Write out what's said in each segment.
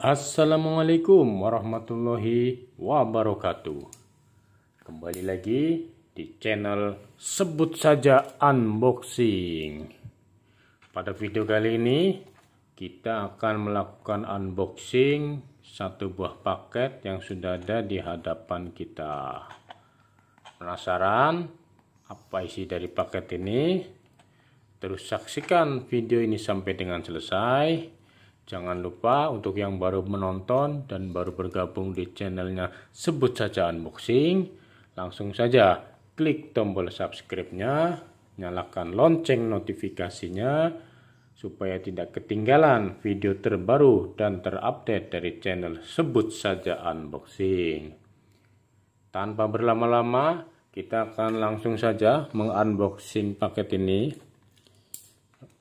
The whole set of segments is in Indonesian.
Assalamualaikum warahmatullahi wabarakatuh. Kembali lagi di channel Sebut Saja Unboxing. Pada video kali ini kita akan melakukan unboxing satu buah paket yang sudah ada di hadapan kita. Penasaran apa isi dari paket ini? Terus saksikan video ini sampai dengan selesai Jangan lupa untuk yang baru menonton dan baru bergabung di channelnya sebut saja unboxing, langsung saja klik tombol subscribe-nya, nyalakan lonceng notifikasinya supaya tidak ketinggalan video terbaru dan terupdate dari channel sebut saja unboxing. Tanpa berlama-lama, kita akan langsung saja mengunboxing paket ini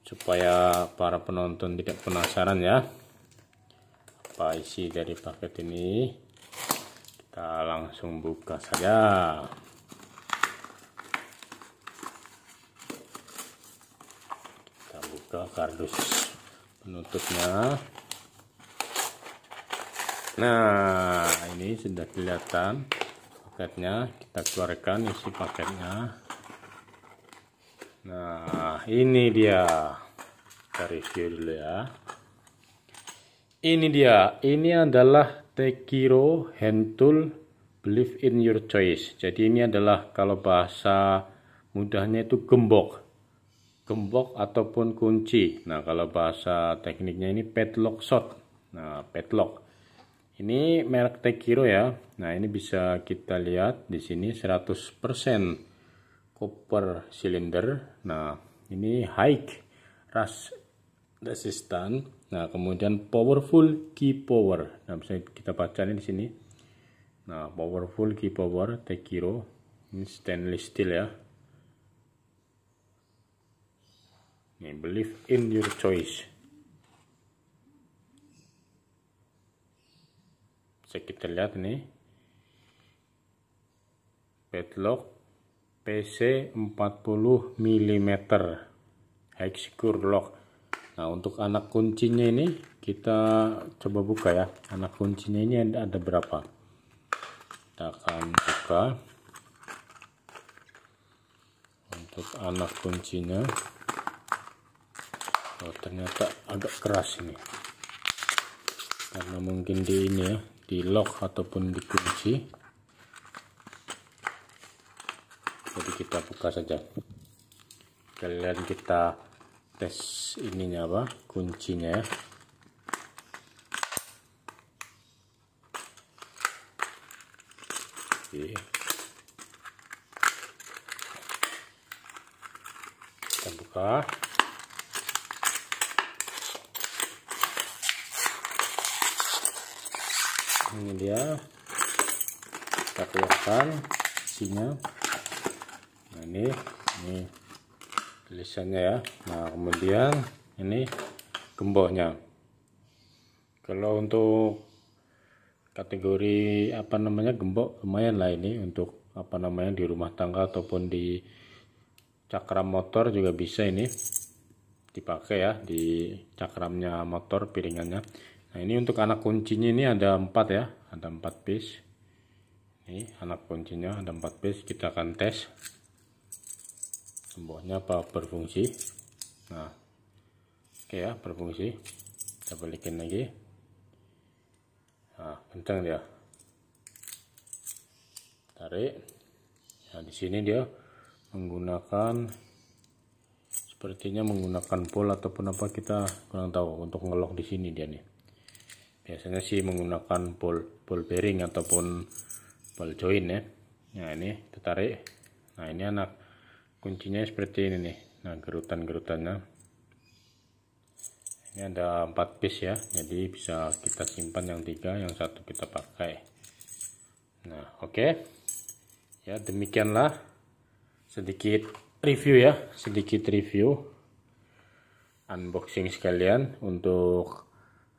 supaya para penonton tidak penasaran ya apa isi dari paket ini kita langsung buka saja kita buka kardus penutupnya nah ini sudah kelihatan paketnya kita keluarkan isi paketnya nah Nah, ini dia. Kita review dulu ya. Ini dia. Ini adalah Tekiro Hand Tool Believe in Your Choice. Jadi ini adalah kalau bahasa mudahnya itu gembok. Gembok ataupun kunci. Nah, kalau bahasa tekniknya ini padlock shot. Nah, padlock. Ini merek Tekiro ya. Nah, ini bisa kita lihat di sini 100% copper silinder. Nah, ini high rush resistant nah kemudian powerful key power nah bisa kita baca ini di sini nah powerful key power tekiro ini stainless steel ya ini believe in your choice bisa kita lihat ini padlock PC 40 mm core lock nah untuk anak kuncinya ini kita coba buka ya anak kuncinya ini ada berapa kita akan buka untuk anak kuncinya oh ternyata agak keras ini karena mungkin di ini ya di lock ataupun dikunci jadi kita buka saja kalian kita tes ininya apa kuncinya ya oke kita buka ini dia kita keluarkan isinya nah, ini ini tulisannya ya nah kemudian ini gembohnya kalau untuk kategori apa namanya gembok lumayan lah ini untuk apa namanya di rumah tangga ataupun di cakram motor juga bisa ini dipakai ya di cakramnya motor piringannya nah ini untuk anak kuncinya ini ada empat ya ada empat piece ini anak kuncinya ada empat piece kita akan tes sembohnya apa berfungsi nah oke ya berfungsi kita balikin lagi nah kencang dia tarik nah di sini dia menggunakan sepertinya menggunakan pol ataupun apa kita kurang tahu untuk ngelok di sini dia nih biasanya sih menggunakan pol pol bearing ataupun pol join ya nah ini kita tarik nah ini anak kuncinya seperti ini nih nah gerutan-gerutannya ini ada empat piece ya jadi bisa kita simpan yang tiga yang satu kita pakai nah oke okay. ya demikianlah sedikit review ya sedikit review unboxing sekalian untuk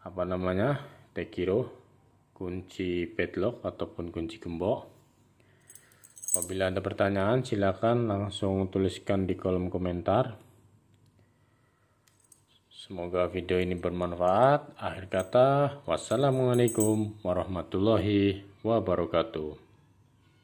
apa namanya tekiro kunci padlock ataupun kunci gembok Apabila ada pertanyaan, silakan langsung tuliskan di kolom komentar. Semoga video ini bermanfaat. Akhir kata, wassalamualaikum warahmatullahi wabarakatuh.